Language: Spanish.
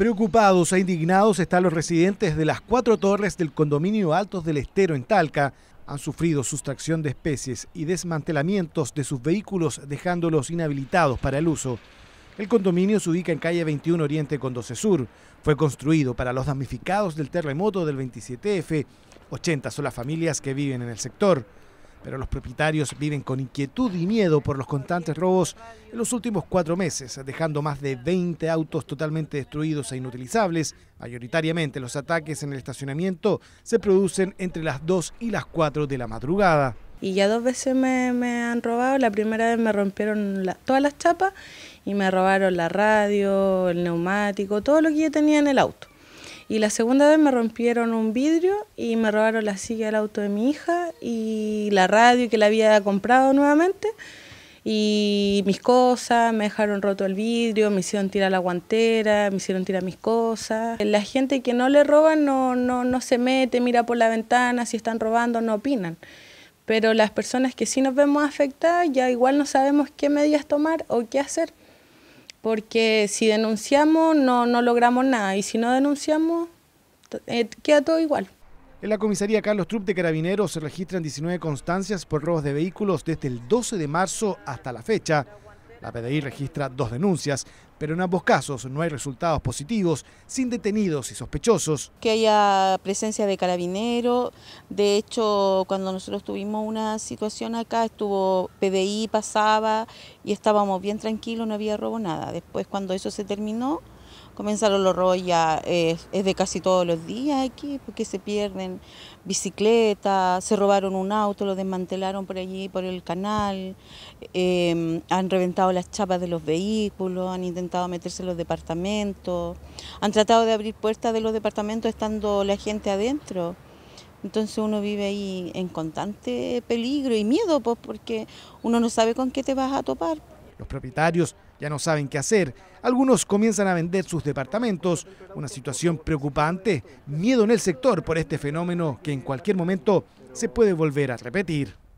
Preocupados e indignados están los residentes de las cuatro torres del condominio Altos del Estero en Talca. Han sufrido sustracción de especies y desmantelamientos de sus vehículos dejándolos inhabilitados para el uso. El condominio se ubica en calle 21 Oriente con 12 Sur. Fue construido para los damnificados del terremoto del 27F. 80 son las familias que viven en el sector pero los propietarios viven con inquietud y miedo por los constantes robos en los últimos cuatro meses, dejando más de 20 autos totalmente destruidos e inutilizables. Mayoritariamente los ataques en el estacionamiento se producen entre las 2 y las 4 de la madrugada. Y ya dos veces me, han robado, la primera vez me rompieron todas las chapas y me robaron la radio, el neumático, todo lo que yo tenía en el auto. Y la segunda vez me rompieron un vidrio y me robaron la silla del auto de mi hija y la radio que la había comprado nuevamente y mis cosas, me dejaron roto el vidrio, me hicieron tirar la guantera, me hicieron tirar mis cosas. La gente que no le roban no, no, no se mete, mira por la ventana, si están robando no opinan. Pero las personas que sí nos vemos afectadas ya igual no sabemos qué medidas tomar o qué hacer porque si denunciamos no, no logramos nada y si no denunciamos eh, queda todo igual. En la comisaría Carlos Trupp de Carabineros se registran 19 constancias por robos de vehículos desde el 12 de marzo hasta la fecha. La PDI registra dos denuncias, pero en ambos casos no hay resultados positivos, sin detenidos y sospechosos. Que haya presencia de carabinero, de hecho cuando nosotros tuvimos una situación acá estuvo PDI, pasaba y estábamos bien tranquilos, no había robo, nada. Después cuando eso se terminó comenzaron los rollos, eh, es de casi todos los días aquí, porque se pierden bicicletas, se robaron un auto, lo desmantelaron por allí, por el canal, em, han reventado las chapas de los vehículos, han intentado meterse en los departamentos, han tratado de abrir puertas de los departamentos estando la gente adentro. Entonces uno vive ahí en constante peligro y miedo, pues, porque uno no sabe con qué te vas a topar. Los propietarios ya no saben qué hacer. Algunos comienzan a vender sus departamentos. Una situación preocupante, miedo en el sector por este fenómeno que en cualquier momento se puede volver a repetir.